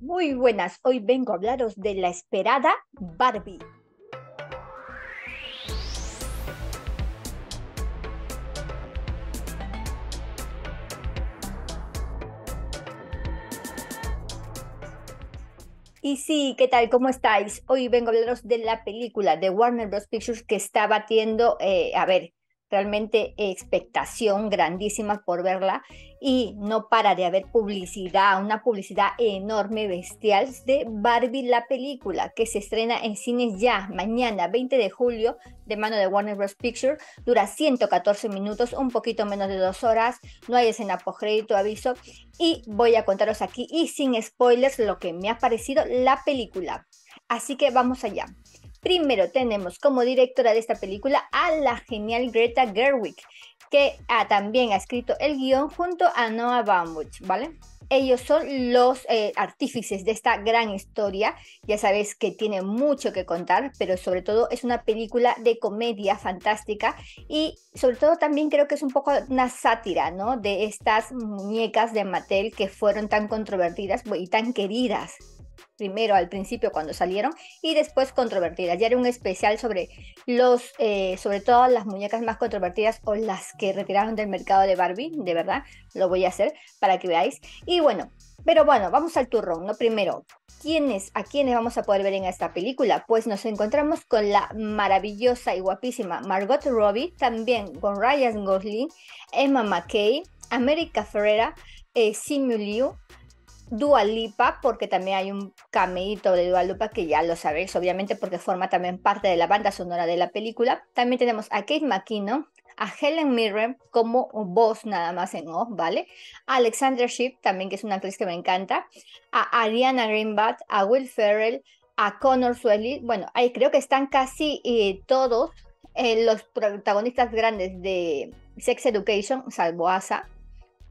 Muy buenas, hoy vengo a hablaros de la esperada Barbie. Y sí, ¿qué tal? ¿Cómo estáis? Hoy vengo a hablaros de la película de Warner Bros. Pictures que está batiendo, eh, a ver, realmente expectación grandísima por verla y no para de haber publicidad, una publicidad enorme, bestial de Barbie la película que se estrena en cines ya mañana 20 de julio de mano de Warner Bros. Pictures, dura 114 minutos, un poquito menos de dos horas, no hay escena post crédito, aviso y voy a contaros aquí y sin spoilers lo que me ha parecido la película. Así que vamos allá. Primero tenemos como directora de esta película a la genial Greta Gerwig, que ah, también ha escrito el guión junto a Noah Baumbach, ¿vale? Ellos son los eh, artífices de esta gran historia. Ya sabes que tiene mucho que contar, pero sobre todo es una película de comedia fantástica y sobre todo también creo que es un poco una sátira, ¿no? De estas muñecas de Mattel que fueron tan controvertidas y tan queridas primero al principio cuando salieron y después controvertidas. Ya era un especial sobre los, eh, sobre todo las muñecas más controvertidas o las que retiraron del mercado de Barbie, de verdad, lo voy a hacer para que veáis. Y bueno, pero bueno, vamos al turrón, ¿no? Primero, ¿quiénes, ¿a quiénes vamos a poder ver en esta película? Pues nos encontramos con la maravillosa y guapísima Margot Robbie, también con Ryan Gosling, Emma McKay, America Ferrera, eh, Simu Liu, Dualipa, porque también hay un cameíto de Dualipa que ya lo sabéis, obviamente, porque forma también parte de la banda sonora de la película. También tenemos a Kate McKinnon, a Helen Mirren como voz nada más en off, ¿vale? A Alexandra Shipp, también que es una actriz que me encanta, a Ariana Greenblatt, a Will Ferrell, a Connor Swelly, bueno, ahí creo que están casi eh, todos eh, los protagonistas grandes de Sex Education, salvo Asa,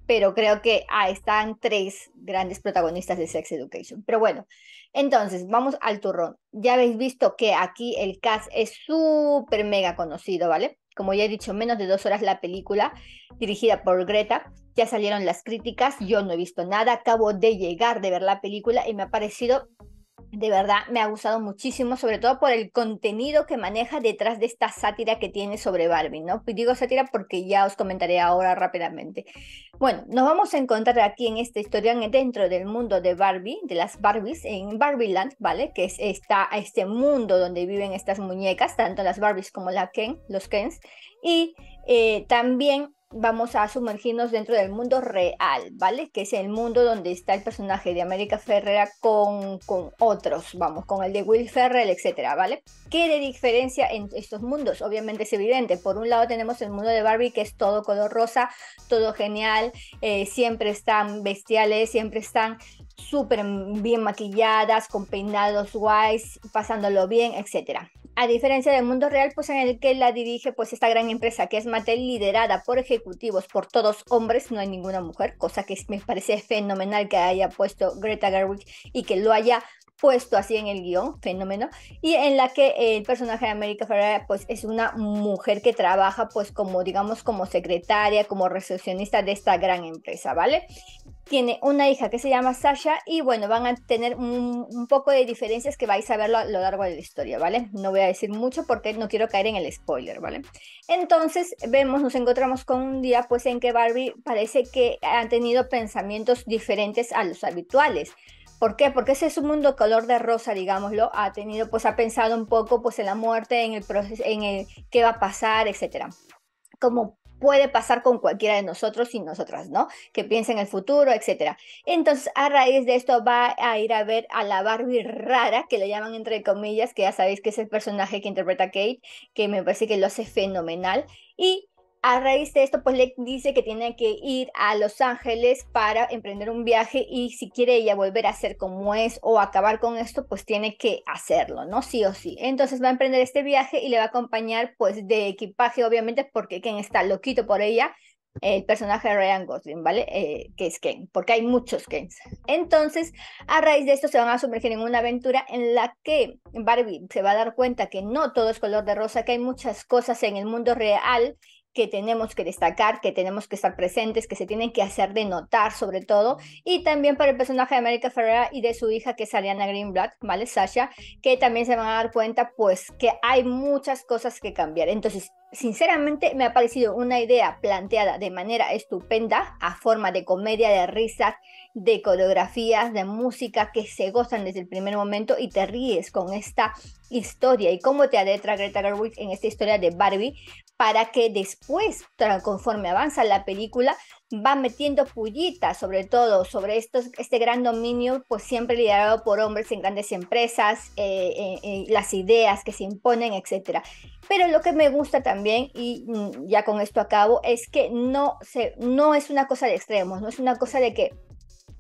pero creo que ah, están tres grandes protagonistas de Sex Education. Pero bueno, entonces vamos al turrón. Ya habéis visto que aquí el cast es súper mega conocido, ¿vale? Como ya he dicho, menos de dos horas la película, dirigida por Greta. Ya salieron las críticas, yo no he visto nada, acabo de llegar de ver la película y me ha parecido de verdad me ha gustado muchísimo, sobre todo por el contenido que maneja detrás de esta sátira que tiene sobre Barbie, ¿no? Digo sátira porque ya os comentaré ahora rápidamente. Bueno, nos vamos a encontrar aquí en esta historia dentro del mundo de Barbie, de las Barbies, en Barbieland, ¿vale? Que está este mundo donde viven estas muñecas, tanto las Barbies como la Ken, los Kens. Y eh, también vamos a sumergirnos dentro del mundo real, ¿vale? Que es el mundo donde está el personaje de América Ferrera con, con otros, vamos, con el de Will Ferrell, etcétera, ¿vale? ¿Qué de diferencia entre estos mundos? Obviamente es evidente. Por un lado tenemos el mundo de Barbie, que es todo color rosa, todo genial, eh, siempre están bestiales, siempre están súper bien maquilladas, con peinados guays, pasándolo bien, etcétera a diferencia del mundo real, pues en el que la dirige pues esta gran empresa que es Mattel, liderada por ejecutivos, por todos hombres, no hay ninguna mujer, cosa que me parece fenomenal que haya puesto Greta Gerwig y que lo haya puesto así en el guión, fenómeno, y en la que el personaje de América Ferrera pues es una mujer que trabaja pues como digamos como secretaria, como recepcionista de esta gran empresa, ¿vale? tiene una hija que se llama Sasha y bueno, van a tener un, poco de diferencias que vais a verlo a lo largo de la historia, ¿vale? No voy a decir mucho porque no quiero caer en el spoiler, ¿vale? Entonces vemos, nos encontramos con un día pues en que Barbie parece que ha tenido pensamientos diferentes a los habituales. ¿Por qué? Porque ese es un mundo color de rosa, digámoslo, ha tenido, pues ha pensado un poco pues en la muerte, en el proceso, en el qué va a pasar, etcétera como puede pasar con cualquiera de nosotros y nosotras, ¿no? Que piensa en el futuro, etcétera. Entonces, a raíz de esto va a ir a ver a la Barbie rara, que le llaman entre comillas, que ya sabéis que es el personaje que interpreta Kate, que me parece que lo hace fenomenal. Y a raíz de esto, pues le dice que tiene que ir a Los Ángeles para emprender un viaje y si quiere ella volver a ser como es o acabar con esto, pues tiene que hacerlo, ¿no? Sí o sí. Entonces va a emprender este viaje y le va a acompañar pues de equipaje, obviamente, porque Ken está loquito por ella, el personaje de Ryan Gosling, ¿vale? Eh, que es Ken, porque hay muchos Kens. Entonces, a raíz de esto se van a sumergir en una aventura en la que Barbie se va a dar cuenta que no todo es color de rosa, que hay muchas cosas en el mundo real que tenemos que destacar, que tenemos que estar presentes, que se tienen que hacer de notar sobre todo, y también para el personaje de América Ferrera y de su hija que es Ariana Greenblatt, ¿vale? Sasha, que también se van a dar cuenta pues que hay muchas cosas que cambiar. Entonces, sinceramente me ha parecido una idea planteada de manera estupenda, a forma de comedia, de risas, de coreografías, de música que se gozan desde el primer momento y te ríes con esta historia y cómo te adentra Greta Gerwig en esta historia de Barbie, para que después, conforme avanza la película, va metiendo pullitas, sobre todo sobre estos, este gran dominio, pues siempre liderado por hombres en grandes empresas, eh, eh, eh, las ideas que se imponen, etc. Pero lo que me gusta también, y mm, ya con esto acabo, es que no, no es una cosa de extremos, no es una cosa de que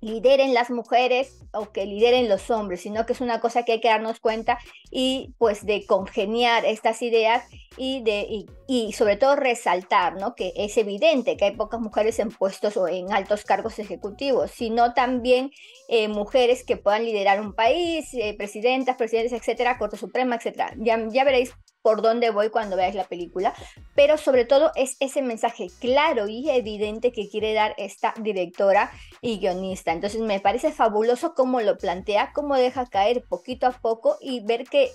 lideren las mujeres o que lideren los hombres, sino que es una cosa que hay que darnos cuenta y pues de congeniar estas ideas y, de, y, sobre todo resaltar ¿no? que es evidente que hay pocas mujeres en puestos o en altos cargos ejecutivos, sino también eh, mujeres que puedan liderar un país, eh, presidentas, presidentes, etcétera, Corte Suprema, etcétera. Ya, ya veréis por dónde voy cuando veáis la película, pero sobre todo es ese mensaje claro y evidente que quiere dar esta directora y guionista. Entonces me parece fabuloso cómo lo plantea, cómo deja caer poquito a poco y ver que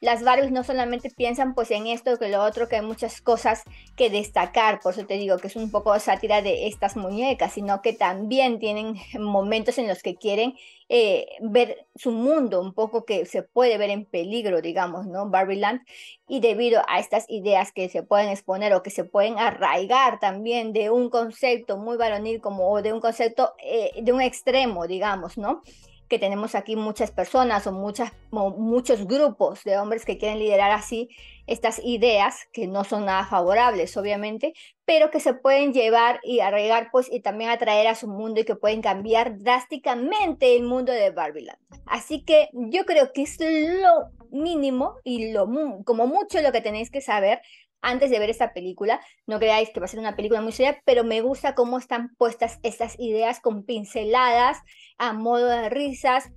las Barbies no solamente piensan pues en esto que lo otro, que hay muchas cosas que destacar, por eso te digo que es un poco sátira de estas muñecas, sino que también tienen momentos en los que quieren eh, ver su mundo un poco que se puede ver en peligro, digamos, ¿no? Barbie Land y debido a estas ideas que se pueden exponer o que se pueden arraigar también de un concepto muy varonil como o de un concepto eh, de un extremo, digamos, ¿no? que tenemos aquí muchas personas o, muchas, muchos grupos de hombres que quieren liderar así estas ideas que no son nada favorables, obviamente, pero que se pueden llevar y arreglar pues, y también atraer a su mundo y que pueden cambiar drásticamente el mundo de Barbiland. Así que yo creo que es lo mínimo y lo, como mucho lo que tenéis que saber antes de ver esta película, no creáis que va a ser una película muy seria, pero me gusta cómo están puestas estas ideas con pinceladas a modo de risas,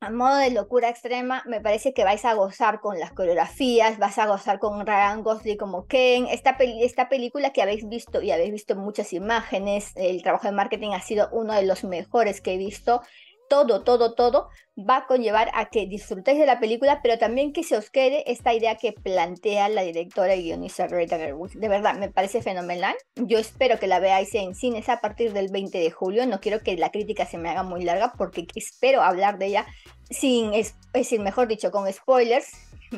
a modo de locura extrema, me parece que vais a gozar con las coreografías, vas a gozar con Ryan Gosling como Ken, esta, esta película que habéis visto y habéis visto muchas imágenes, el trabajo de marketing ha sido uno de los mejores que he visto todo, todo, todo va a conllevar a que disfrutéis de la película, pero también que se os quede esta idea que plantea la directora y guionista Greta Gerwig. De verdad, me parece fenomenal. Yo espero que la veáis en cines a partir del 20 de julio. No quiero que la crítica se me haga muy larga porque espero hablar de ella sin, es decir, mejor dicho, con spoilers,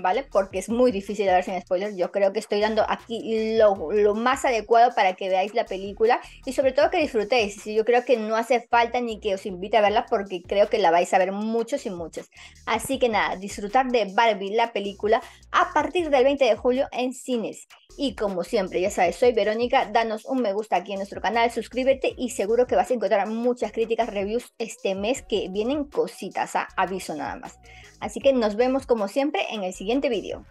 ¿vale? Porque es muy difícil hablar sin spoilers. Yo creo que estoy dando aquí lo, más adecuado para que veáis la película y sobre todo que disfrutéis. Yo creo que no hace falta ni que os invite a verla porque creo que la vais a ver muchos y muchas. Así que nada, disfrutar de Barbie, la película, a partir del 20 de julio en cines. Y como siempre, ya sabes, soy Verónica, danos un me gusta aquí en nuestro canal, suscríbete y seguro que vas a encontrar muchas críticas, reviews este mes que vienen cositas, ¿ah? aviso nada más. Así que nos vemos como siempre en el siguiente siguiente vídeo.